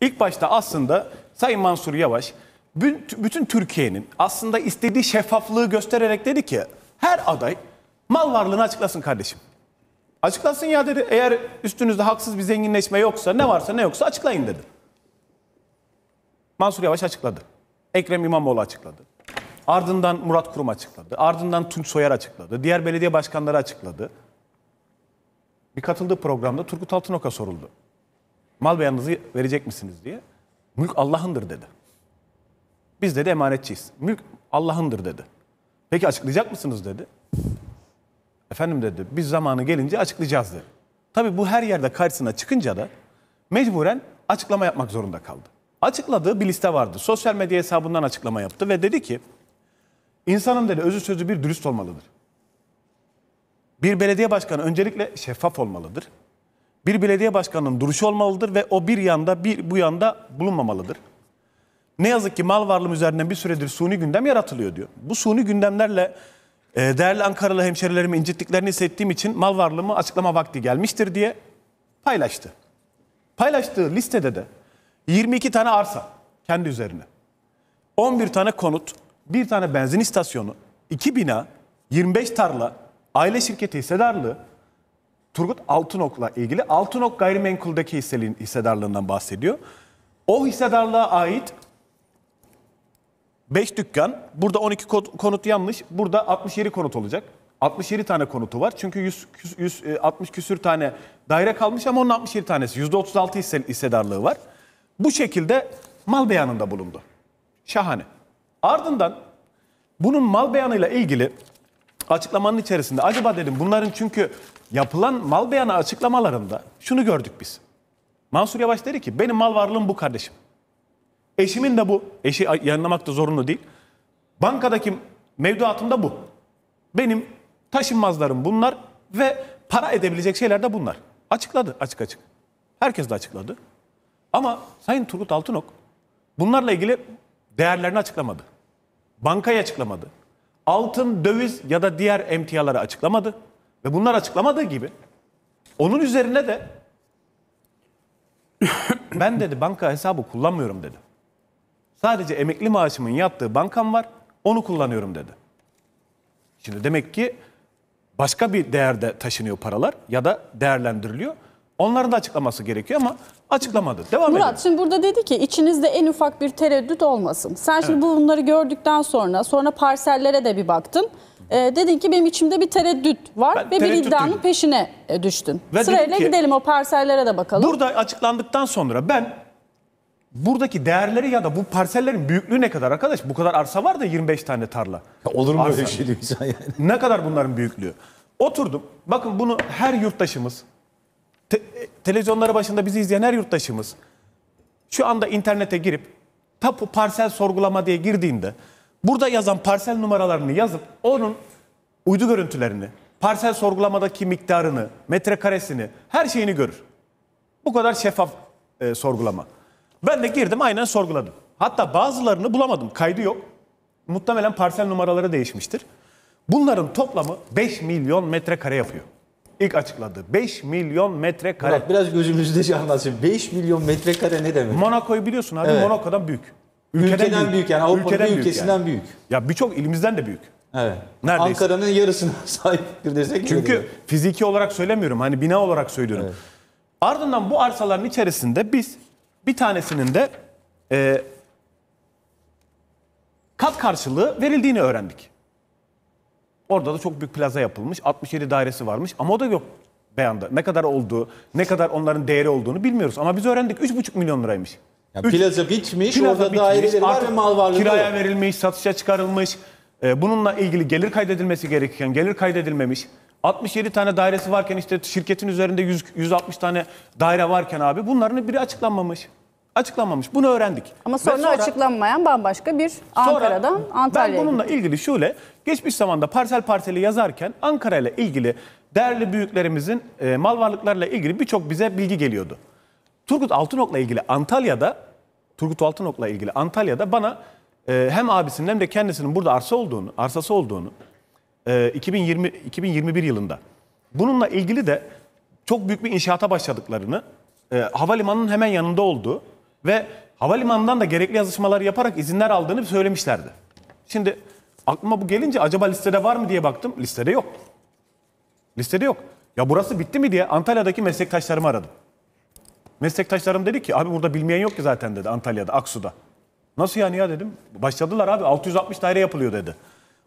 İlk başta aslında Sayın Mansur Yavaş bütün Türkiye'nin aslında istediği şeffaflığı göstererek dedi ki her aday mal varlığını açıklasın kardeşim. Açıklasın ya dedi eğer üstünüzde haksız bir zenginleşme yoksa ne varsa ne yoksa açıklayın dedi. Mansur Yavaş açıkladı. Ekrem İmamoğlu açıkladı. Ardından Murat Kurum açıkladı. Ardından Tunç Soyer açıkladı. Diğer belediye başkanları açıkladı. Bir katıldığı programda Turgut Altınok'a soruldu mal beyanınızı verecek misiniz diye. Mülk Allah'ındır dedi. Biz dedi emanetçiyiz. Mülk Allah'ındır dedi. Peki açıklayacak mısınız dedi. Efendim dedi biz zamanı gelince açıklayacağız dedi. Tabi bu her yerde karşısına çıkınca da mecburen açıklama yapmak zorunda kaldı. Açıkladığı bir liste vardı. Sosyal medya hesabından açıklama yaptı ve dedi ki insanın dedi özü sözü bir dürüst olmalıdır. Bir belediye başkanı öncelikle şeffaf olmalıdır bir belediye başkanının duruşu olmalıdır ve o bir yanda bir bu yanda bulunmamalıdır. Ne yazık ki mal varlığım üzerinden bir süredir suni gündem yaratılıyor diyor. Bu suni gündemlerle e, değerli Ankaralı hemşerilerimi incittiklerini hissettiğim için mal varlığımı açıklama vakti gelmiştir diye paylaştı. Paylaştığı listede de 22 tane arsa kendi üzerine, 11 tane konut, bir tane benzin istasyonu, 2 bina, 25 tarla, aile şirketi hissedarlığı, Turgut Altınok'la ilgili Altınok gayrimenkuldeki hisselin hissedarlığından bahsediyor. O hissedarlığa ait 5 dükkan, burada 12 konut yanlış, burada 67 konut olacak. 67 tane konutu var. Çünkü 100, 100 e, küsür tane daire kalmış ama onun 67 tanesi %36 hisse, hissedarlığı var. Bu şekilde mal beyanında bulundu. Şahane. Ardından bunun mal beyanıyla ilgili açıklamanın içerisinde. Acaba dedim bunların çünkü yapılan mal beyanı açıklamalarında şunu gördük biz. Mansur Yavaş dedi ki benim mal varlığım bu kardeşim. Eşimin de bu. Eşi yayınlamak da zorunlu değil. Bankadaki mevduatım da bu. Benim taşınmazlarım bunlar ve para edebilecek şeyler de bunlar. Açıkladı açık açık. Herkes de açıkladı. Ama Sayın Turgut Altınok bunlarla ilgili değerlerini açıklamadı. Bankayı açıklamadı altın, döviz ya da diğer emtiaları açıklamadı. Ve bunlar açıklamadığı gibi onun üzerine de ben dedi banka hesabı kullanmıyorum dedi. Sadece emekli maaşımın yattığı bankam var onu kullanıyorum dedi. Şimdi demek ki başka bir değerde taşınıyor paralar ya da değerlendiriliyor. Onların da açıklaması gerekiyor ama açıklamadı. Devam Murat edelim. şimdi burada dedi ki içinizde en ufak bir tereddüt olmasın. Sen şimdi bunları gördükten sonra sonra parsellere de bir baktın. Ee, dedin ki benim içimde bir tereddüt var Ben ve tereddüt bir iddianın duydum. peşine e, düştün. Ve dedim Sırayla ki- gidelim o parsellere de bakalım. Burada açıklandıktan sonra ben buradaki değerleri ya da bu parsellerin büyüklüğü ne kadar arkadaş? Bu kadar arsa var da 25 tane tarla. Olur mu öyle şey yani? Ne kadar bunların büyüklüğü? Oturdum. Bakın bunu her yurttaşımız te- televizyonları başında bizi izleyen her yurttaşımız şu anda internete girip tapu parsel sorgulama diye girdiğinde burada yazan parsel numaralarını yazıp onun uydu görüntülerini, parsel sorgulamadaki miktarını, metrekaresini, her şeyini görür. Bu kadar şeffaf e, sorgulama. Ben de girdim aynen sorguladım. Hatta bazılarını bulamadım. Kaydı yok. Muhtemelen parsel numaraları değişmiştir. Bunların toplamı 5 milyon metrekare yapıyor ilk açıkladı. 5 milyon metrekare. Murat biraz gözümüzde canlansın. Şey 5 milyon metrekare ne demek? Monaco'yu biliyorsun abi. Evet. Monaco'dan büyük. Ülkeden, ülkeden büyük. büyük yani Avrupa'nın ülkesinden büyük. Yani. büyük. Ya birçok ilimizden de büyük. Evet. Neredeyse. Ankara'nın yarısına sahiptir desek Çünkü fiziki olarak söylemiyorum. Hani bina olarak söylüyorum. Evet. Ardından bu arsaların içerisinde biz bir tanesinin de e, kat karşılığı verildiğini öğrendik. Orada da çok büyük plaza yapılmış. 67 dairesi varmış ama o da yok beyanda. Ne kadar olduğu, ne kadar onların değeri olduğunu bilmiyoruz. Ama biz öğrendik 3,5 milyon liraymış. Ya Üç, plaza bitmiş, plaza orada daireleri var ve mal varlığı Kiraya yok. verilmiş, satışa çıkarılmış. Ee, bununla ilgili gelir kaydedilmesi gerekirken gelir kaydedilmemiş. 67 tane dairesi varken işte şirketin üzerinde 100, 160 tane daire varken abi bunların biri açıklanmamış. Açıklanmamış. Bunu öğrendik. Ama sonra, sonra açıklanmayan bambaşka bir Ankara'dan Antalya'ya. Ben bununla ilgili şöyle geçmiş zamanda parsel parseli yazarken Ankara ile ilgili değerli büyüklerimizin e, mal varlıklarla ilgili birçok bize bilgi geliyordu. Turgut Altınok'la ilgili Antalya'da Turgut Altınok'la ilgili Antalya'da bana e, hem abisinin hem de kendisinin burada arsa olduğunu, arsası olduğunu e, 2020 2021 yılında. Bununla ilgili de çok büyük bir inşaata başladıklarını, e, havalimanının hemen yanında olduğu ve havalimanından da gerekli yazışmaları yaparak izinler aldığını söylemişlerdi. Şimdi aklıma bu gelince acaba listede var mı diye baktım. Listede yok. Listede yok. Ya burası bitti mi diye Antalya'daki meslektaşlarımı aradım. Meslektaşlarım dedi ki abi burada bilmeyen yok ki zaten dedi Antalya'da, Aksu'da. Nasıl yani ya dedim. Başladılar abi 660 daire yapılıyor dedi.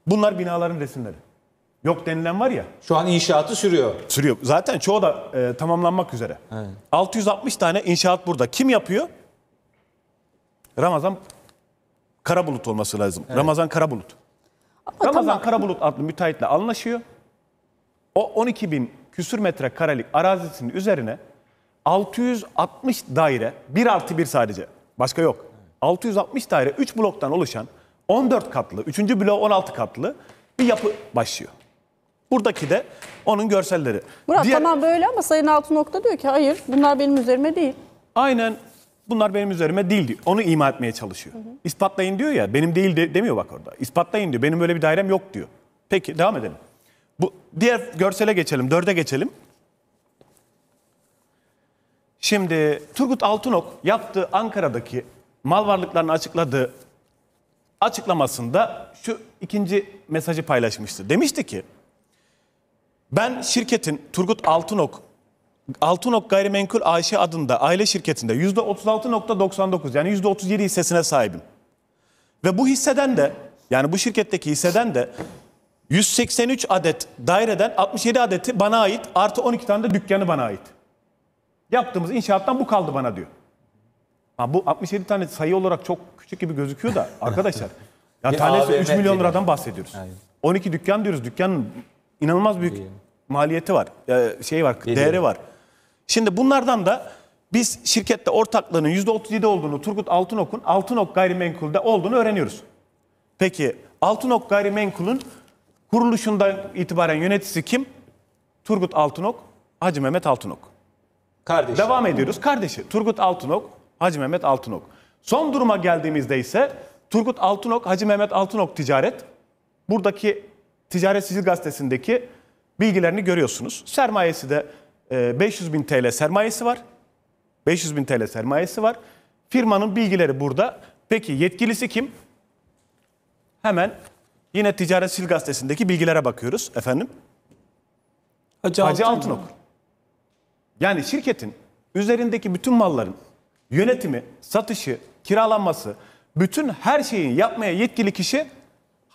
Bunlar binaların resimleri. Yok denilen var ya. Şu an inşaatı sürüyor. Sürüyor. Zaten çoğu da e, tamamlanmak üzere. Evet. 660 tane inşaat burada. Kim yapıyor? Ramazan Karabulut olması lazım. Evet. Ramazan Karabulut. Ama Ramazan tamam. Karabulut adlı müteahhitle anlaşıyor. O 12 bin küsür metre karelik arazisinin üzerine 660 daire, 1 artı 1 sadece, başka yok. 660 daire 3 bloktan oluşan 14 katlı, 3. bloğu 16 katlı bir yapı başlıyor. Buradaki de onun görselleri. Murat Diğer... tamam böyle ama Sayın Altınokta diyor ki hayır bunlar benim üzerime değil. Aynen Bunlar benim üzerime değil diyor. Onu ima etmeye çalışıyor. Hı hı. İspatlayın diyor ya. Benim değil de, demiyor bak orada. İspatlayın diyor. Benim böyle bir dairem yok diyor. Peki devam edelim. Bu diğer görsele geçelim. Dörde geçelim. Şimdi Turgut Altunok yaptığı Ankara'daki mal varlıklarını açıkladığı açıklamasında şu ikinci mesajı paylaşmıştı. Demişti ki ben şirketin Turgut Altunok Altınok Gayrimenkul Ayşe adında aile şirketinde %36.99 yani %37 hissesine sahibim. Ve bu hisseden de yani bu şirketteki hisseden de 183 adet daireden 67 adeti bana ait artı 12 tane de dükkanı bana ait. Yaptığımız inşaattan bu kaldı bana diyor. Ha, bu 67 tane sayı olarak çok küçük gibi gözüküyor da arkadaşlar. ya tanesi 3 milyon liradan bahsediyoruz. Aynen. 12 dükkan diyoruz. Dükkanın inanılmaz büyük maliyeti var. Ee, şey var, değeri var. Şimdi bunlardan da biz şirkette ortaklığının %37 olduğunu Turgut Altınok'un Altınok Gayrimenkul'de olduğunu öğreniyoruz. Peki Altınok Gayrimenkul'un kuruluşundan itibaren yöneticisi kim? Turgut Altınok, Hacı Mehmet Altınok. Kardeşi. Devam ediyoruz. Kardeşi Turgut Altınok, Hacı Mehmet Altınok. Son duruma geldiğimizde ise Turgut Altınok, Hacı Mehmet Altınok Ticaret. Buradaki Ticaret Sicil Gazetesi'ndeki bilgilerini görüyorsunuz. Sermayesi de 500 ee, bin TL sermayesi var. 500 bin TL sermayesi var. Firmanın bilgileri burada. Peki yetkilisi kim? Hemen yine Ticaret Sil gazetesindeki bilgilere bakıyoruz efendim. Hacı, Hacı Altınok. Yani şirketin üzerindeki bütün malların yönetimi, satışı, kiralanması, bütün her şeyi yapmaya yetkili kişi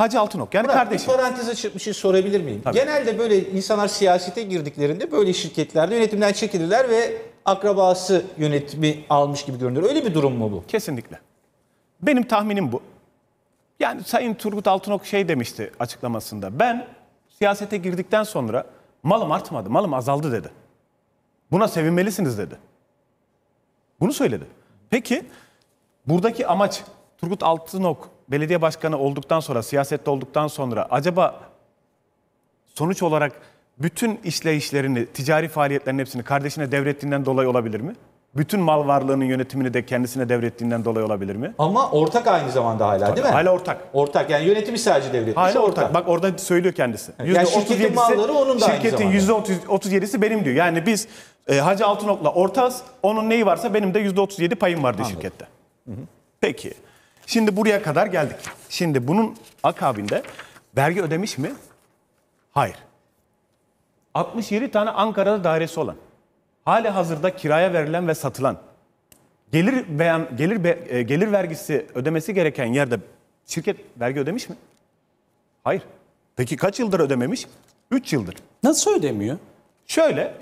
Hacı Altınok yani Murat, kardeşim. Bir parantez açıp bir şey sorabilir miyim? Tabii. Genelde böyle insanlar siyasete girdiklerinde böyle şirketlerde yönetimden çekilirler ve akrabası yönetimi almış gibi görünür. Öyle bir durum mu bu? Kesinlikle. Benim tahminim bu. Yani Sayın Turgut Altınok şey demişti açıklamasında. Ben siyasete girdikten sonra malım artmadı, malım azaldı dedi. Buna sevinmelisiniz dedi. Bunu söyledi. Peki buradaki amaç Turgut Altınok belediye başkanı olduktan sonra, siyasette olduktan sonra acaba sonuç olarak bütün işleyişlerini, ticari faaliyetlerin hepsini kardeşine devrettiğinden dolayı olabilir mi? Bütün mal varlığının yönetimini de kendisine devrettiğinden dolayı olabilir mi? Ama ortak aynı zamanda hala Tabii, değil mi? Hala ortak. Ortak yani yönetimi sadece devretmiş. Hala ortak. ortak. Bak orada söylüyor kendisi. Evet. Yani şirketin malları onun da Şirketin %37'si benim diyor. Yani biz e, Hacı Altınok'la ortağız. Onun neyi varsa benim de %37 payım vardı Anladım. şirkette. Hı hı. Peki. Şimdi buraya kadar geldik. Şimdi bunun akabinde vergi ödemiş mi? Hayır. 67 tane Ankara'da dairesi olan, hali hazırda kiraya verilen ve satılan, gelir beyan, gelir be, e, gelir vergisi ödemesi gereken yerde şirket vergi ödemiş mi? Hayır. Peki kaç yıldır ödememiş? 3 yıldır. Nasıl ödemiyor? Şöyle,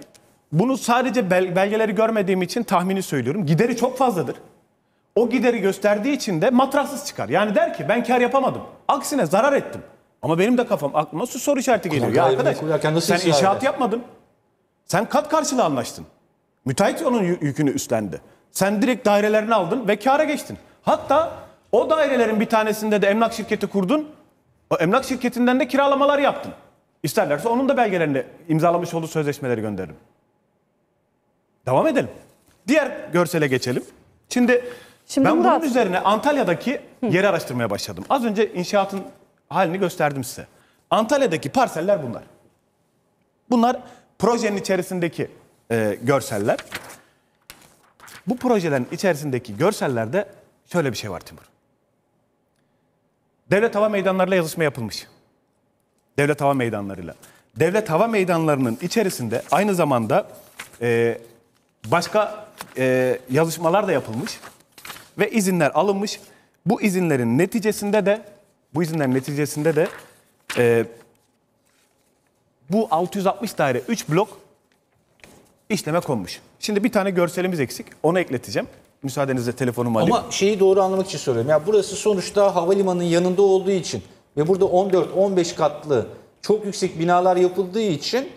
bunu sadece bel belgeleri görmediğim için tahmini söylüyorum. Gideri çok fazladır o gideri gösterdiği için de matraksız çıkar. Yani der ki ben kar yapamadım. Aksine zarar ettim. Ama benim de kafam aklıma su soru işareti geliyor. Ya arkadaş sen inşaat yapmadın. Sen kat karşılığı anlaştın. Müteahhit onun yükünü üstlendi. Sen direkt dairelerini aldın ve kâra geçtin. Hatta o dairelerin bir tanesinde de emlak şirketi kurdun. O emlak şirketinden de kiralamalar yaptın. İsterlerse onun da belgelerini imzalamış olduğu sözleşmeleri gönderirim. Devam edelim. Diğer görsele geçelim. Şimdi Şimdi ben Murat... bunun üzerine Antalya'daki yeri araştırmaya başladım. Az önce inşaatın halini gösterdim size. Antalya'daki parseller bunlar. Bunlar projenin içerisindeki e, görseller. Bu projelerin içerisindeki görsellerde şöyle bir şey var Timur. Devlet hava meydanlarıyla yazışma yapılmış. Devlet hava meydanlarıyla. Devlet hava meydanlarının içerisinde aynı zamanda e, başka e, yazışmalar da yapılmış ve izinler alınmış. Bu izinlerin neticesinde de bu izinlerin neticesinde de e, bu 660 daire 3 blok işleme konmuş. Şimdi bir tane görselimiz eksik. Onu ekleteceğim. Müsaadenizle telefonumu alayım. Ama şeyi doğru anlamak için soruyorum. Ya burası sonuçta havalimanının yanında olduğu için ve burada 14-15 katlı çok yüksek binalar yapıldığı için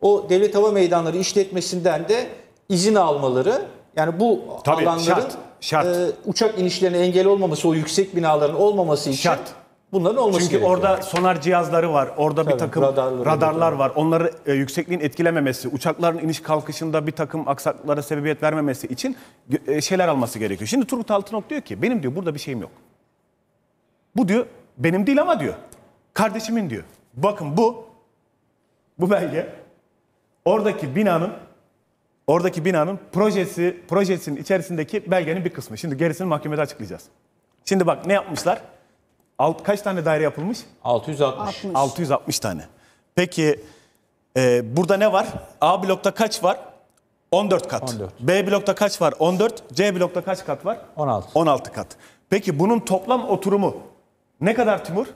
o Devlet Hava Meydanları işletmesinden de izin almaları yani bu Tabii, alanların şart. Şart. E, uçak inişlerine engel olmaması, o yüksek binaların olmaması için Şart. bunların olması Çünkü gerekiyor. orada sonar cihazları var, orada Tabii, bir takım radarlar, radarlar var. Onları e, yüksekliğin etkilememesi, uçakların iniş kalkışında bir takım aksaklıklara sebebiyet vermemesi için e, şeyler alması gerekiyor. Şimdi Turgut Altınok diyor ki benim diyor burada bir şeyim yok. Bu diyor benim değil ama diyor kardeşimin diyor. Bakın bu bu belge oradaki binanın oradaki binanın projesi projesinin içerisindeki belgenin bir kısmı. Şimdi gerisini mahkemede açıklayacağız. Şimdi bak ne yapmışlar? Alt, kaç tane daire yapılmış? 660. 60. 660 tane. Peki e, burada ne var? A blokta kaç var? 14 kat. 14. B blokta kaç var? 14. C blokta kaç kat var? 16. 16 kat. Peki bunun toplam oturumu ne kadar Timur?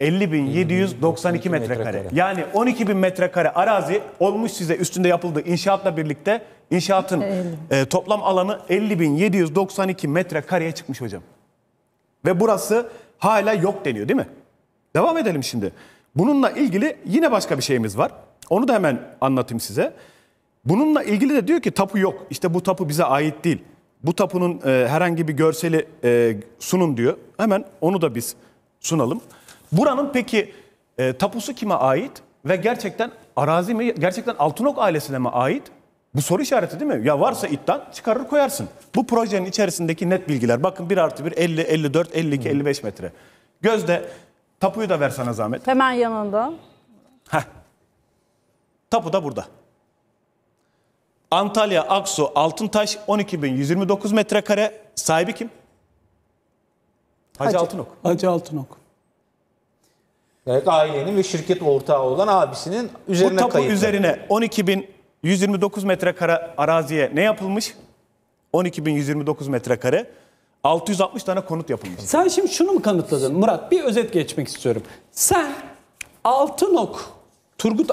50.792 metrekare. Yani 12.000 metrekare arazi olmuş size üstünde yapıldığı inşaatla birlikte inşaatın e, toplam alanı 50.792 metrekareye çıkmış hocam. Ve burası hala yok deniyor değil mi? Devam edelim şimdi. Bununla ilgili yine başka bir şeyimiz var. Onu da hemen anlatayım size. Bununla ilgili de diyor ki tapu yok. İşte bu tapu bize ait değil. Bu tapunun e, herhangi bir görseli e, sunun diyor. Hemen onu da biz sunalım. Buranın peki e, tapusu kime ait ve gerçekten arazi mi gerçekten Altınok ailesine mi ait? Bu soru işareti değil mi? Ya varsa iddian çıkarır koyarsın. Bu projenin içerisindeki net bilgiler. Bakın 1 artı 1 50, 54, 52, 55 metre. Gözde tapuyu da versene zahmet. Hemen yanında. Heh. Tapu da burada. Antalya, Aksu, Altıntaş 12.129 metrekare. Sahibi kim? Hacı, Hacı Altınok. Hacı Altınok. Evet ailenin ve şirket ortağı olan abisinin üzerine Bu tapu kayıtlı. üzerine 12.129 metrekare araziye ne yapılmış? 12.129 metrekare. 660 tane konut yapılmış. Sen şimdi şunu mu kanıtladın Murat? Bir özet geçmek istiyorum. Sen Altınok, Turgut